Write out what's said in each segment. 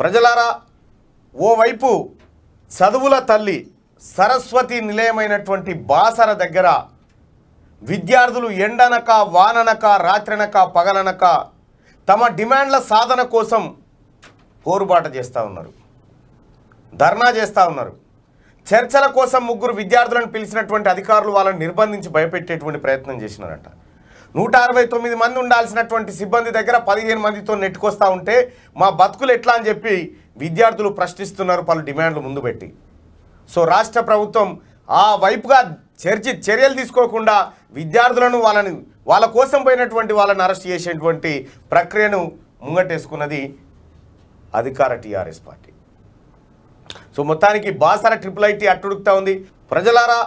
ప్రజలారా ఓవైపు చదువుల తల్లి సరస్వతి నిలయమైనటువంటి బాసర దగ్గర విద్యార్థులు ఎండనక వాననక రాత్రినక పగలనక తమ డిమాండ్ల సాధన కోసం పోరుబాట చేస్తూ ఉన్నారు ధర్నా చేస్తూ ఉన్నారు చర్చల కోసం ముగ్గురు విద్యార్థులను పిలిచినటువంటి అధికారులు వాళ్ళని నిర్బంధించి భయపెట్టేటువంటి ప్రయత్నం చేసినారట నూట అరవై తొమ్మిది మంది ఉండాల్సినటువంటి సిబ్బంది దగ్గర పదిహేను మందితో నెట్టుకొస్తూ ఉంటే మా బతుకులు ఎట్లా అని చెప్పి విద్యార్థులు ప్రశ్నిస్తున్నారు పలు డిమాండ్లు ముందు పెట్టి సో రాష్ట్ర ప్రభుత్వం ఆ వైపుగా చర్చి చర్యలు తీసుకోకుండా విద్యార్థులను వాళ్ళని వాళ్ళ కోసం పోయినటువంటి వాళ్ళని అరెస్ట్ చేసేటువంటి ప్రక్రియను ముంగటేసుకున్నది అధికార టీఆర్ఎస్ పార్టీ సో మొత్తానికి బాసర ట్రిపుల్ ఐటీ అట్టుడుకుతా ఉంది ప్రజలారా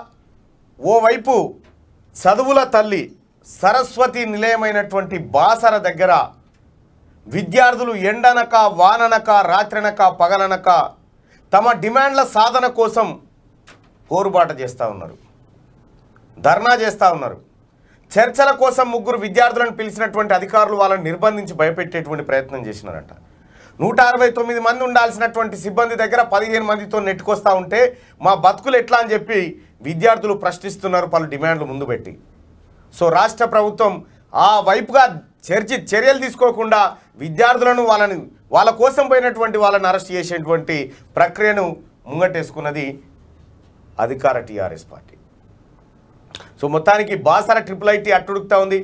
ఓవైపు చదువుల తల్లి సరస్వతి నిలయమైనటువంటి బాసర దగ్గర విద్యార్థులు ఎండనక వాననక రాత్రినక పగలనక తమ డిమాండ్ల సాధన కోసం కోరుబాట చేస్తూ ఉన్నారు ధర్నా చేస్తూ ఉన్నారు చర్చల కోసం ముగ్గురు విద్యార్థులను పిలిచినటువంటి అధికారులు వాళ్ళని నిర్బంధించి భయపెట్టేటువంటి ప్రయత్నం చేసినారంట నూట అరవై తొమ్మిది మంది ఉండాల్సినటువంటి సిబ్బంది దగ్గర పదిహేను మందితో నెట్టుకొస్తూ ఉంటే మా బతుకులు ఎట్లా అని చెప్పి విద్యార్థులు ప్రశ్నిస్తున్నారు పలు డిమాండ్లు ముందు పెట్టి సో రాష్ట్ర ప్రభుత్వం ఆ వైపుగా చర్చి చర్యలు తీసుకోకుండా విద్యార్థులను వాళ్ళని వాళ్ళ కోసం పోయినటువంటి వాళ్ళని అరెస్ట్ చేసేటువంటి ప్రక్రియను ముంగటేసుకున్నది అధికార టీఆర్ఎస్ పార్టీ సో మొత్తానికి బాసర ట్రిపుల్ ఐటీ అట్టుడుకుతా ఉంది